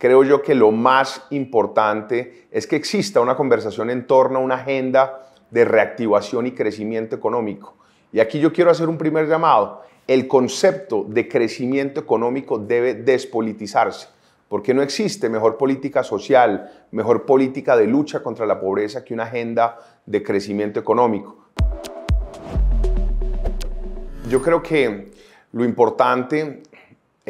creo yo que lo más importante es que exista una conversación en torno a una agenda de reactivación y crecimiento económico. Y aquí yo quiero hacer un primer llamado. El concepto de crecimiento económico debe despolitizarse, porque no existe mejor política social, mejor política de lucha contra la pobreza que una agenda de crecimiento económico. Yo creo que lo importante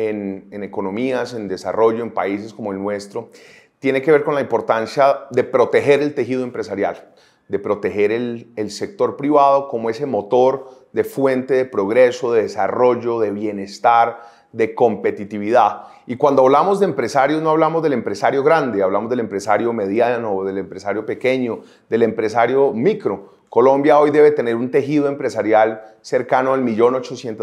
en, economías, en desarrollo, en países como el nuestro, tiene que ver con la importancia de proteger el tejido empresarial, de proteger el, el, sector privado como ese motor de fuente de progreso, de desarrollo, de bienestar, de competitividad. Y cuando hablamos de empresarios no hablamos del empresario grande, hablamos del empresario mediano, del empresario pequeño, del empresario micro, Colombia hoy debe tener un tejido empresarial cercano al millón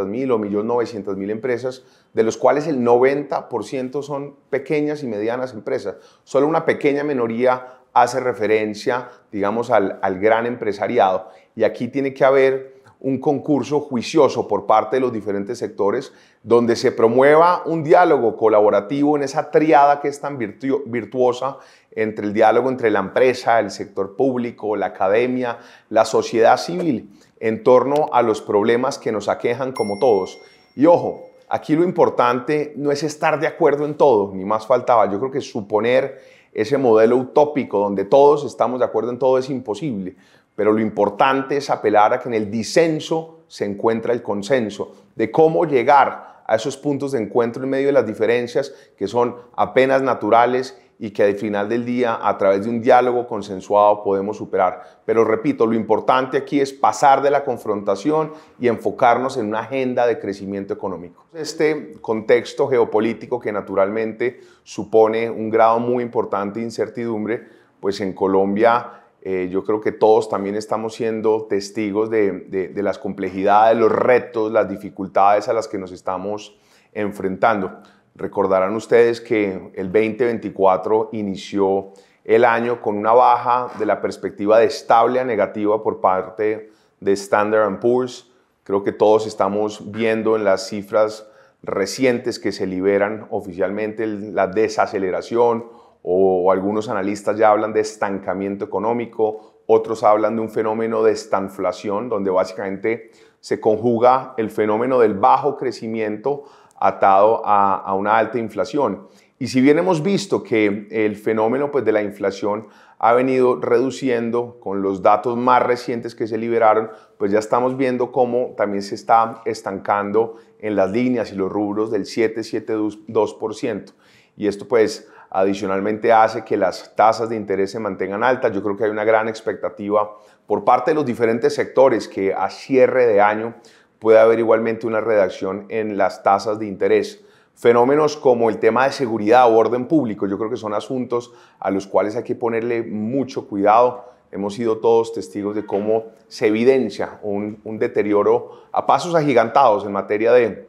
mil o millón mil empresas, de los cuales el 90% son pequeñas y medianas empresas. Solo una pequeña minoría hace referencia, digamos, al, al gran empresariado. Y aquí tiene que haber un concurso juicioso por parte de los diferentes sectores, donde se promueva un diálogo colaborativo en esa triada que es tan virtuosa entre el diálogo entre la empresa, el sector público, la academia, la sociedad civil, en torno a los problemas que nos aquejan como todos. Y ojo, aquí lo importante no es estar de acuerdo en todo, ni más faltaba. Yo creo que suponer ese modelo utópico donde todos estamos de acuerdo en todo es imposible, pero lo importante es apelar a que en el disenso se encuentra el consenso de cómo llegar a esos puntos de encuentro en medio de las diferencias que son apenas naturales y que al final del día, a través de un diálogo consensuado, podemos superar. Pero repito, lo importante aquí es pasar de la confrontación y enfocarnos en una agenda de crecimiento económico. Este contexto geopolítico que naturalmente supone un grado muy importante de incertidumbre, pues en Colombia eh, yo creo que todos también estamos siendo testigos de, de, las complejidades, los retos, las dificultades a las que nos estamos enfrentando. Recordarán ustedes que el 2024 inició el año con una baja de la perspectiva de estable a negativa por parte de Standard Poor's. Creo que todos estamos viendo en las cifras recientes que se liberan oficialmente la desaceleración o algunos analistas ya hablan de estancamiento económico, otros hablan de un fenómeno de estanflación, donde básicamente se conjuga el fenómeno del bajo crecimiento atado a, una alta inflación. Y si bien hemos visto que el fenómeno pues, de la inflación ha venido reduciendo con los datos más recientes que se liberaron, pues ya estamos viendo cómo también se está estancando en las líneas y los rubros del 7,72%. Y esto pues adicionalmente hace que las tasas de interés se mantengan altas. Yo creo que hay una gran expectativa por parte de los diferentes sectores que a cierre de año puede haber igualmente una redacción en las tasas de interés. Fenómenos como el tema de seguridad o orden público, yo creo que son asuntos a los cuales hay que ponerle mucho cuidado. Hemos sido todos testigos de cómo se evidencia un deterioro a pasos agigantados en materia de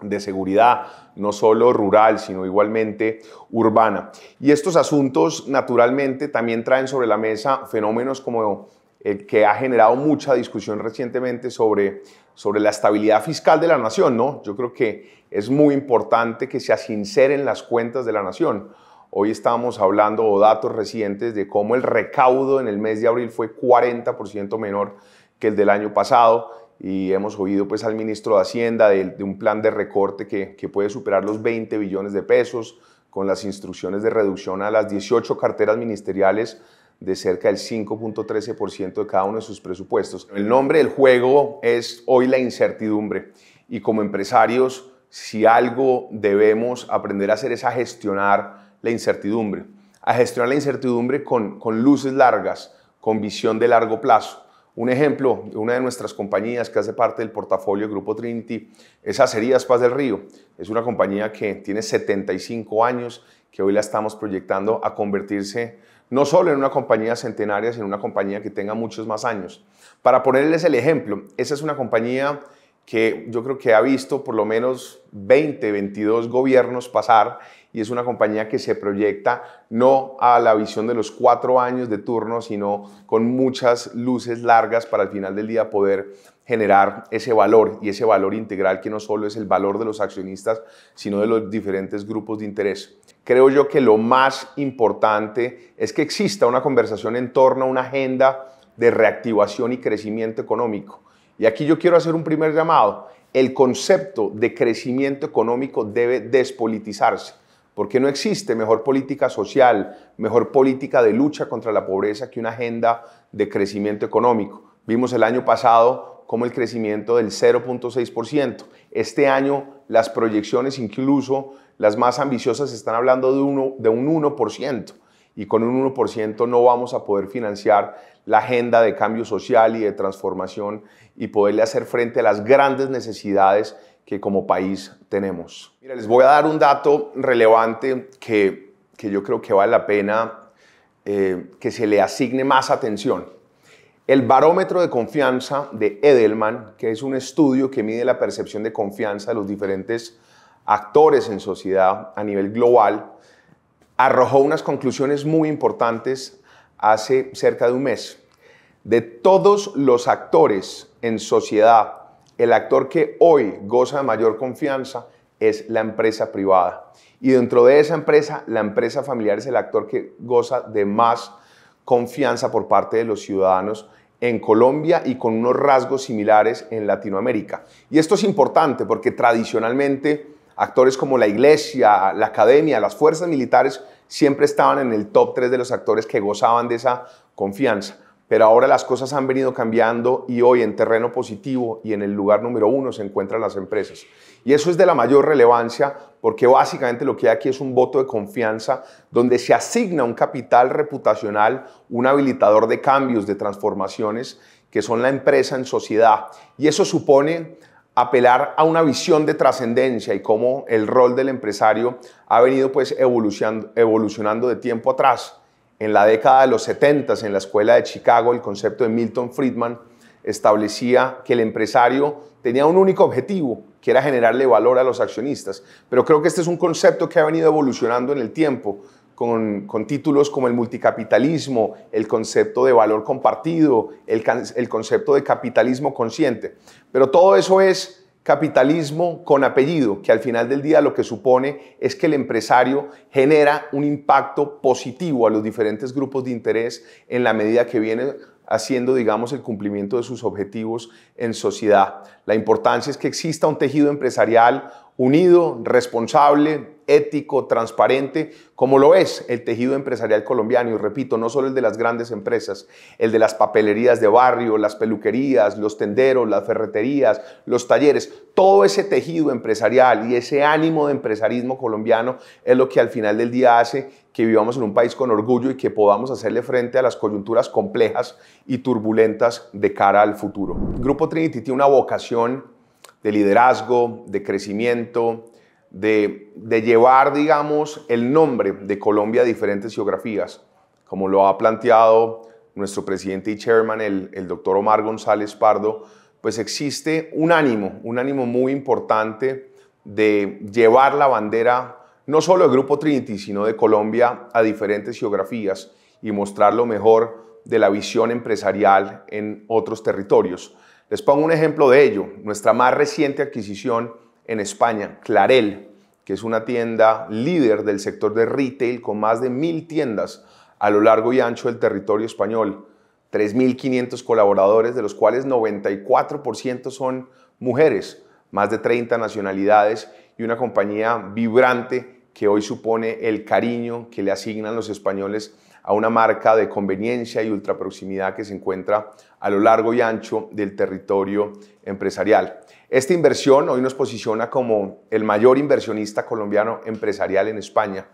de seguridad, no solo rural, sino igualmente urbana. Y estos asuntos, naturalmente, también traen sobre la mesa fenómenos como el eh, que ha generado mucha discusión recientemente sobre, sobre la estabilidad fiscal de la nación, ¿no? Yo creo que es muy importante que se en las cuentas de la nación. Hoy estamos hablando de datos recientes de cómo el recaudo en el mes de abril fue 40% menor que el del año pasado y hemos oído pues al ministro de Hacienda de, un plan de recorte que, puede superar los 20 billones de pesos con las instrucciones de reducción a las 18 carteras ministeriales de cerca del 5.13% de cada uno de sus presupuestos. El nombre del juego es hoy la incertidumbre y como empresarios si algo debemos aprender a hacer es a gestionar la incertidumbre, a gestionar la incertidumbre con, con luces largas, con visión de largo plazo un ejemplo, una de nuestras compañías que hace parte del portafolio del Grupo Trinity es Acerías Paz del Río. Es una compañía que tiene 75 años, que hoy la estamos proyectando a convertirse no solo en una compañía centenaria, sino en una compañía que tenga muchos más años. Para ponerles el ejemplo, esa es una compañía que yo creo que ha visto por lo menos 20, 22 gobiernos pasar y es una compañía que se proyecta no a la visión de los cuatro años de turno, sino con muchas luces largas para al final del día poder generar ese valor y ese valor integral que no solo es el valor de los accionistas, sino de los diferentes grupos de interés. Creo yo que lo más importante es que exista una conversación en torno a una agenda de reactivación y crecimiento económico y aquí yo quiero hacer un primer llamado. El concepto de crecimiento económico debe despolitizarse, porque no existe mejor política social, mejor política de lucha contra la pobreza que una agenda de crecimiento económico. Vimos el año pasado como el crecimiento del 0.6%. Este año las proyecciones, incluso las más ambiciosas, están hablando de, de un 1% y con un 1% no vamos a poder financiar la agenda de cambio social y de transformación y poderle hacer frente a las grandes necesidades que como país tenemos. les voy a dar un dato relevante que, que yo creo que vale la pena eh, que se le asigne más atención. El barómetro de confianza de Edelman, que es un estudio que mide la percepción de confianza de los diferentes actores en sociedad a nivel global, arrojó unas conclusiones muy importantes hace cerca de un mes. De todos los actores en sociedad, el actor que hoy goza de mayor confianza es la empresa privada. Y dentro de esa empresa, la empresa familiar es el actor que goza de más confianza por parte de los ciudadanos en Colombia y con unos rasgos similares en Latinoamérica. Y esto es importante porque tradicionalmente Actores como la iglesia, la academia, las fuerzas militares siempre estaban en el top 3 de los actores que gozaban de esa confianza. Pero ahora las cosas han venido cambiando y hoy en terreno positivo y en el lugar número uno se encuentran las empresas. Y eso es de la mayor relevancia porque básicamente lo que hay aquí es un voto de confianza donde se asigna un capital reputacional, un habilitador de cambios, de transformaciones, que son la empresa en sociedad. Y eso supone apelar a una visión de trascendencia y cómo el rol del empresario ha venido pues evolucionando, evolucionando de tiempo atrás. En la década de los 70, en la escuela de Chicago, el concepto de Milton Friedman establecía que el empresario tenía un único objetivo, que era generarle valor a los accionistas. Pero creo que este es un concepto que ha venido evolucionando en el tiempo con, títulos como el multicapitalismo, el concepto de valor compartido, el, el concepto de capitalismo consciente. Pero todo eso es capitalismo con apellido, que al final del día lo que supone es que el empresario genera un impacto positivo a los diferentes grupos de interés en la medida que viene haciendo, digamos, el cumplimiento de sus objetivos en sociedad. La importancia es que exista un tejido empresarial unido, responsable, ético, transparente, como lo es el tejido empresarial colombiano. Y repito, no solo el de las grandes empresas, el de las papelerías de barrio, las peluquerías, los tenderos, las ferreterías, los talleres. Todo ese tejido empresarial y ese ánimo de empresarismo colombiano es lo que al final del día hace que vivamos en un país con orgullo y que podamos hacerle frente a las coyunturas complejas y turbulentas de cara al futuro. Grupo Trinity tiene una vocación de liderazgo, de crecimiento, de, llevar, digamos, el nombre de Colombia a diferentes geografías, como lo ha planteado nuestro presidente y chairman, el, el doctor Omar González Pardo, pues existe un ánimo, un ánimo muy importante de llevar la bandera no solo del Grupo Trinity, sino de Colombia a diferentes geografías y mostrar lo mejor de la visión empresarial en otros territorios. Les pongo un ejemplo de ello. Nuestra más reciente adquisición en España, Clarel, que es una tienda líder del sector de retail con más de mil tiendas a lo largo y ancho del territorio español. 3.500 colaboradores, de los cuales 94% son mujeres, más de 30 nacionalidades y una compañía vibrante que hoy supone el cariño que le asignan los españoles a una marca de conveniencia y ultraproximidad que se encuentra a lo largo y ancho del territorio empresarial. Esta inversión hoy nos posiciona como el mayor inversionista colombiano empresarial en España.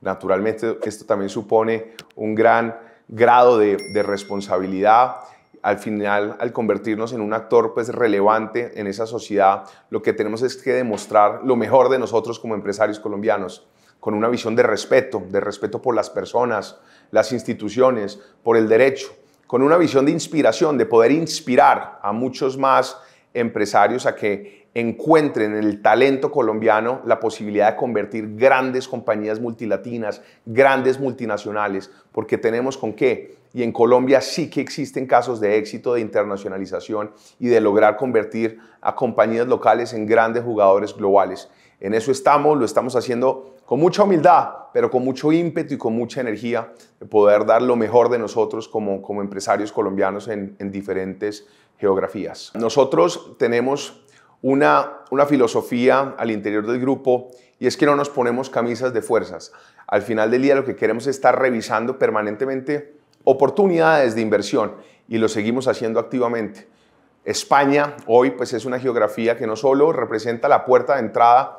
Naturalmente, esto también supone un gran grado de, responsabilidad. Al final, al convertirnos en un actor pues, relevante en esa sociedad, lo que tenemos es que demostrar lo mejor de nosotros como empresarios colombianos con una visión de respeto, de respeto por las personas, las instituciones, por el derecho, con una visión de inspiración, de poder inspirar a muchos más empresarios a que encuentren en el talento colombiano la posibilidad de convertir grandes compañías multilatinas, grandes multinacionales, porque tenemos con qué. Y en Colombia sí que existen casos de éxito de internacionalización y de lograr convertir a compañías locales en grandes jugadores globales. En eso estamos, lo estamos haciendo con mucha humildad, pero con mucho ímpetu y con mucha energía de poder dar lo mejor de nosotros como, como empresarios colombianos en, en diferentes geografías. Nosotros tenemos una, una, filosofía al interior del grupo y es que no nos ponemos camisas de fuerzas. Al final del día lo que queremos es estar revisando permanentemente oportunidades de inversión y lo seguimos haciendo activamente. España hoy pues es una geografía que no solo representa la puerta de entrada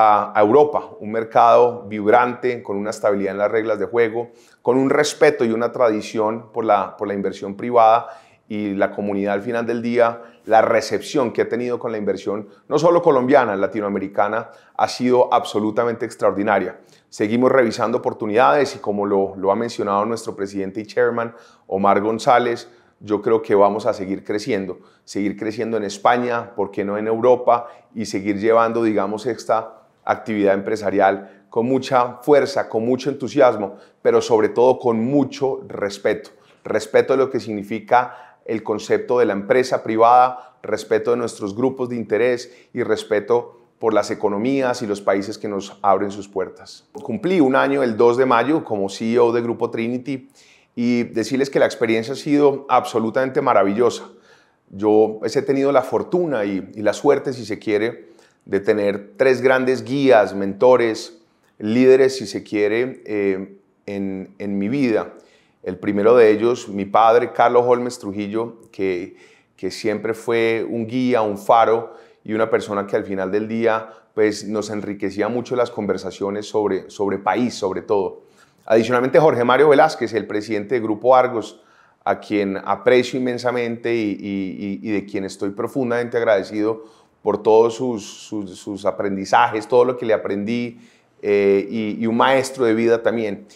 a, Europa, un mercado vibrante, con una estabilidad en las reglas de juego, con un respeto y una tradición por la, por la inversión privada y la comunidad al final del día, la recepción que ha tenido con la inversión, no solo colombiana, latinoamericana, ha sido absolutamente extraordinaria. Seguimos revisando oportunidades y como lo, lo ha mencionado nuestro presidente y chairman, Omar González, yo creo que vamos a seguir creciendo, seguir creciendo en España, ¿por qué no en Europa? Y seguir llevando, digamos, esta actividad empresarial con mucha fuerza, con mucho entusiasmo, pero sobre todo con mucho respeto. Respeto de lo que significa el concepto de la empresa privada, respeto de nuestros grupos de interés y respeto por las economías y los países que nos abren sus puertas. Cumplí un año el 2 de mayo como CEO de Grupo Trinity y decirles que la experiencia ha sido absolutamente maravillosa. Yo pues, he tenido la fortuna y, y la suerte, si se quiere, de tener tres grandes guías, mentores, líderes, si se quiere, eh, en, mi vida. El primero de ellos, mi padre, Carlos Holmes Trujillo, que, que siempre fue un guía, un faro y una persona que al final del día pues, nos enriquecía mucho las conversaciones sobre, sobre país, sobre todo. Adicionalmente, Jorge Mario Velázquez, el presidente de Grupo Argos, a quien aprecio inmensamente y, y, de quien estoy profundamente agradecido por todos sus, sus, aprendizajes, todo lo que le aprendí eh, y, un maestro de vida también.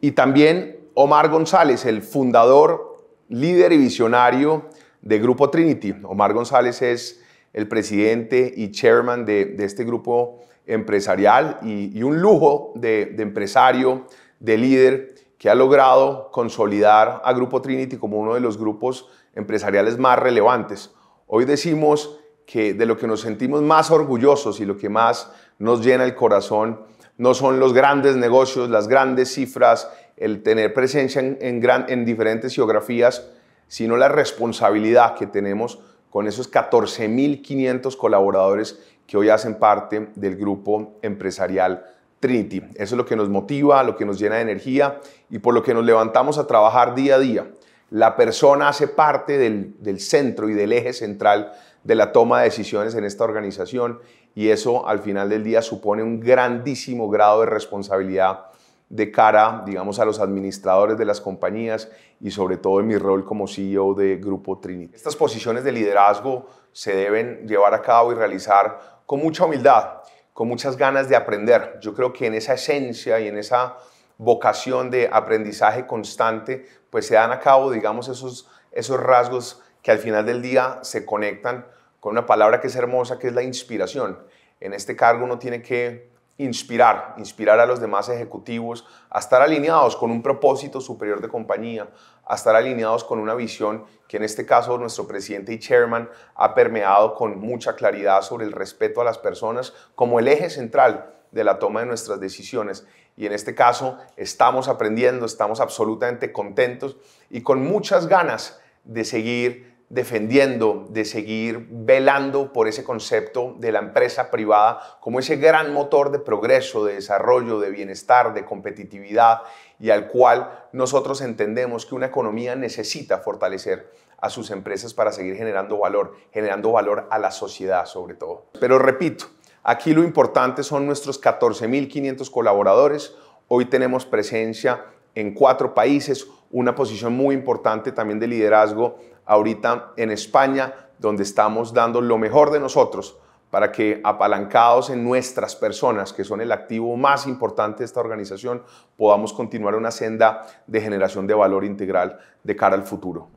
Y también Omar González, el fundador, líder y visionario de Grupo Trinity. Omar González es el presidente y chairman de, este grupo empresarial y, un lujo de, de, empresario, de líder, que ha logrado consolidar a Grupo Trinity como uno de los grupos empresariales más relevantes. Hoy decimos que de lo que nos sentimos más orgullosos y lo que más nos llena el corazón no son los grandes negocios, las grandes cifras, el tener presencia en, diferentes geografías, sino la responsabilidad que tenemos con esos 14.500 colaboradores que hoy hacen parte del grupo empresarial Trinity. Eso es lo que nos motiva, lo que nos llena de energía y por lo que nos levantamos a trabajar día a día. La persona hace parte del, del centro y del eje central de la toma de decisiones en esta organización y eso al final del día supone un grandísimo grado de responsabilidad de cara, digamos, a los administradores de las compañías y sobre todo en mi rol como CEO de Grupo Trinity. Estas posiciones de liderazgo se deben llevar a cabo y realizar con mucha humildad, con muchas ganas de aprender. Yo creo que en esa esencia y en esa vocación de aprendizaje constante, pues se dan a cabo, digamos, esos, esos rasgos que al final del día se conectan con una palabra que es hermosa, que es la inspiración. En este cargo uno tiene que inspirar, inspirar a los demás ejecutivos a estar alineados con un propósito superior de compañía, a estar alineados con una visión que en este caso nuestro presidente y chairman ha permeado con mucha claridad sobre el respeto a las personas como el eje central de la toma de nuestras decisiones. Y en este caso estamos aprendiendo, estamos absolutamente contentos y con muchas ganas de seguir defendiendo, de seguir velando por ese concepto de la empresa privada como ese gran motor de progreso, de desarrollo, de bienestar, de competitividad y al cual nosotros entendemos que una economía necesita fortalecer a sus empresas para seguir generando valor, generando valor a la sociedad sobre todo. Pero repito, aquí lo importante son nuestros 14.500 colaboradores. Hoy tenemos presencia en cuatro países, una posición muy importante también de liderazgo ahorita en España, donde estamos dando lo mejor de nosotros para que apalancados en nuestras personas, que son el activo más importante de esta organización, podamos continuar una senda de generación de valor integral de cara al futuro.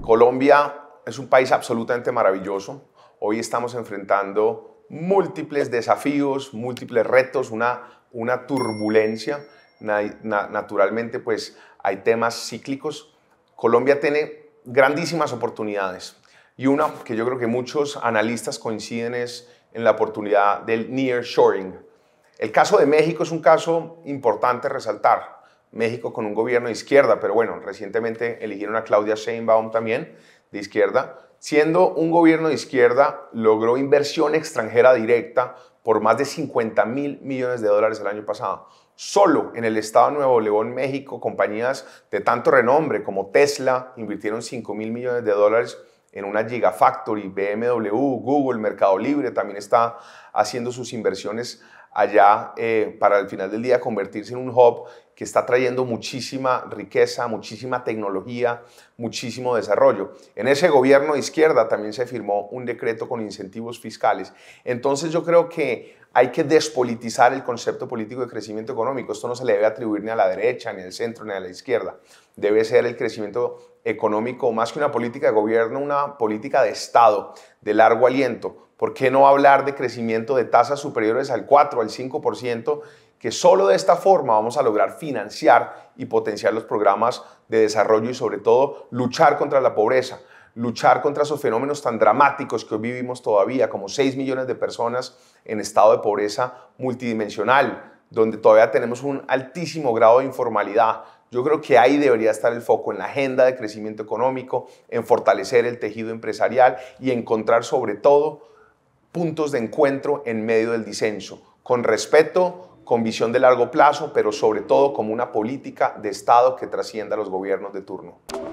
Colombia es un país absolutamente maravilloso. Hoy estamos enfrentando múltiples desafíos, múltiples retos, una, una turbulencia. naturalmente, pues hay temas cíclicos. Colombia tiene grandísimas oportunidades. Y una que yo creo que muchos analistas coinciden es en la oportunidad del nearshoring. El caso de México es un caso importante resaltar. México con un gobierno de izquierda, pero bueno, recientemente eligieron a Claudia Sheinbaum también de izquierda. Siendo un gobierno de izquierda, logró inversión extranjera directa por más de 50 mil millones de dólares el año pasado. Solo en el estado de Nuevo León, México, compañías de tanto renombre como Tesla invirtieron 5 mil millones de dólares en una Gigafactory, BMW, Google, Mercado Libre también está haciendo sus inversiones allá eh, para al final del día convertirse en un hub que está trayendo muchísima riqueza, muchísima tecnología, muchísimo desarrollo. En ese gobierno de izquierda también se firmó un decreto con incentivos fiscales. Entonces yo creo que hay que despolitizar el concepto político de crecimiento económico. Esto no se le debe atribuir ni a la derecha, ni al centro, ni a la izquierda. Debe ser el crecimiento económico, más que una política de gobierno, una política de Estado, de largo aliento. ¿Por qué no hablar de crecimiento de tasas superiores al 4, al 5% que solo de esta forma vamos a lograr financiar y potenciar los programas de desarrollo y sobre todo luchar contra la pobreza, luchar contra esos fenómenos tan dramáticos que hoy vivimos todavía, como 6 millones de personas en estado de pobreza multidimensional, donde todavía tenemos un altísimo grado de informalidad. Yo creo que ahí debería estar el foco, en la agenda de crecimiento económico, en fortalecer el tejido empresarial y encontrar sobre todo puntos de encuentro en medio del disenso, con respeto, con visión de largo plazo, pero sobre todo como una política de Estado que trascienda a los gobiernos de turno.